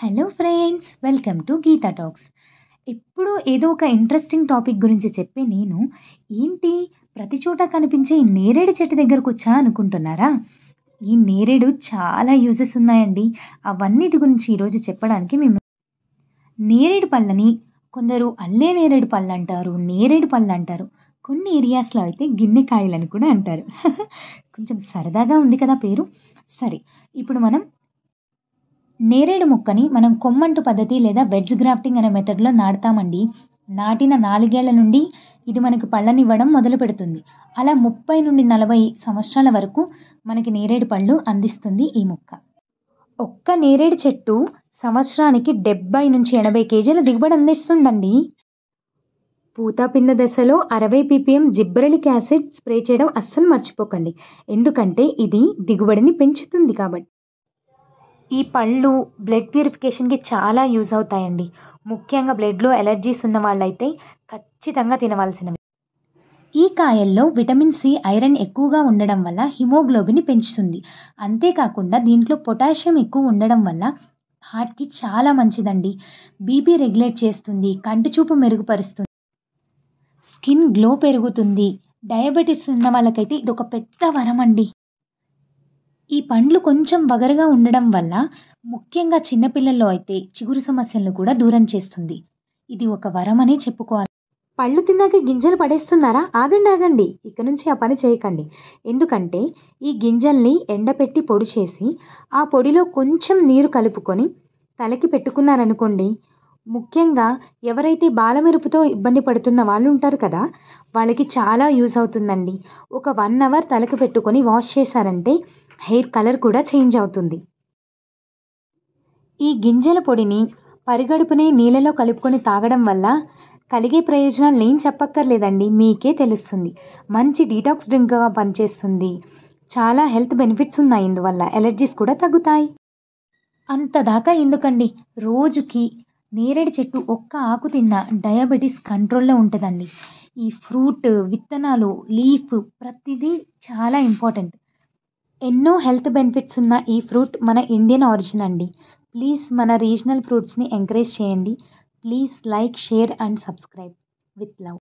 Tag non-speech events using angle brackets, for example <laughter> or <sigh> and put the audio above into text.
hello friends welcome to Geeta talks ఎప్పుడు ఏదో ఒక ఇంట్రెస్టింగ్ టాపిక్ గురించి చెప్పి నేను ఏంటి ప్రతి చోట కనిపించే ఈ నేరేడు చెట్టు దగ్గరకు వచ్చా అనుకుంటున్నారా ఈ నేరేడు చాలా యూజెస్ ఉన్నాయండి అవన్నిటి గురించి ఈరోజు చెప్పడానికి మేము నేరేడు పళ్ళని కొందరు అల్లే నేరేడు పళ్ళు అంటారు నేరేడు పళ్ళు అంటారు కొన్ని ఏరియాస్లో అయితే గిన్నె అని కూడా అంటారు <laughs> కొంచెం సరదాగా ఉంది కదా పేరు సరే ఇప్పుడు మనం నేరేడు మొక్కని మనం కొమ్మంటు పద్ధతి లేదా వెడ్జ్ గ్రాఫ్టింగ్ అనే మెథడ్లో నాటుతామండి నాటిన నాలుగేళ్ల నుండి ఇది మనకు పళ్ళనివ్వడం మొదలు పెడుతుంది అలా ముప్పై నుండి నలభై సంవత్సరాల వరకు మనకి నేరేడు పళ్ళు అందిస్తుంది ఈ మొక్క ఒక్క నేరేడు చెట్టు సంవత్సరానికి డెబ్బై నుంచి ఎనభై కేజీల దిగుబడి అందిస్తుందండి పూతాపిండ దశలో అరవై పీపీఎం జిబ్రలిక్ యాసిడ్ స్ప్రే చేయడం అస్సలు మర్చిపోకండి ఎందుకంటే ఇది దిగుబడిని పెంచుతుంది కాబట్టి ఈ పళ్ళు బ్లడ్ ప్యూరిఫికేషన్కి చాలా యూజ్ అవుతాయండి ముఖ్యంగా బ్లడ్లో ఎలర్జీస్ ఉన్న వాళ్ళైతే ఖచ్చితంగా తినవలసినవి ఈ కాయల్లో విటమిన్ సి ఐరన్ ఎక్కువగా ఉండడం వల్ల హిమోగ్లోబిన్ పెంచుతుంది అంతేకాకుండా దీంట్లో పొటాషియం ఎక్కువ ఉండడం వల్ల హార్ట్కి చాలా మంచిదండి బీపీ రెగ్యులేట్ చేస్తుంది కంటి చూపు మెరుగుపరుస్తుంది స్కిన్ గ్లో పెరుగుతుంది డయాబెటీస్ ఉన్న వాళ్ళకైతే ఇది ఒక పెద్ద వరం అండి ఈ పండ్లు కొంచెం వగరుగా ఉండడం వల్ల ముఖ్యంగా చిన్నపిల్లల్లో అయితే చిగురు సమస్యలను కూడా దూరం చేస్తుంది ఇది ఒక అనే చెప్పుకోవాలి పళ్ళు తిన్నాక గింజలు పడేస్తున్నారా ఆగండి ఆగండి ఇక నుంచి ఆ పని చేయకండి ఎందుకంటే ఈ గింజల్ని ఎండపెట్టి పొడి చేసి ఆ పొడిలో కొంచెం నీరు కలుపుకొని తలకి పెట్టుకున్నారనుకోండి ముఖ్యంగా ఎవరైతే బాలమెరుపుతో ఇబ్బంది పడుతున్న వాళ్ళు ఉంటారు కదా వాళ్ళకి చాలా యూస్ అవుతుందండి ఒక వన్ అవర్ తలకు పెట్టుకొని వాష్ చేశారంటే హెయిర్ కలర్ కూడా చేంజ్ అవుతుంది ఈ గింజల పొడిని పరిగడుపునే నీళ్ళలో కలుపుకొని తాగడం వల్ల కలిగే ప్రయోజనాలు నేను చెప్పక్కర్లేదండి మీకే తెలుస్తుంది మంచి డీటాక్స్ డ్రింక్గా పనిచేస్తుంది చాలా హెల్త్ బెనిఫిట్స్ ఉన్నాయి ఇందువల్ల ఎలర్జీస్ కూడా తగ్గుతాయి అంతదాకా ఎందుకండి రోజుకి నేరేడు చెట్టు ఒక్క ఆకు తిన్నా డయాబెటీస్ కంట్రోల్లో ఉంటుందండి ఈ ఫ్రూట్ విత్తనాలు లీఫ్ ప్రతిదీ చాలా ఇంపార్టెంట్ ఎన్నో హెల్త్ బెనిఫిట్స్ ఉన్న ఈ ఫ్రూట్ మన ఇండియన్ ఆరిజిన్ అండి ప్లీజ్ మన రీజనల్ ఫ్రూట్స్ని ఎంకరేజ్ చేయండి please like share and subscribe with love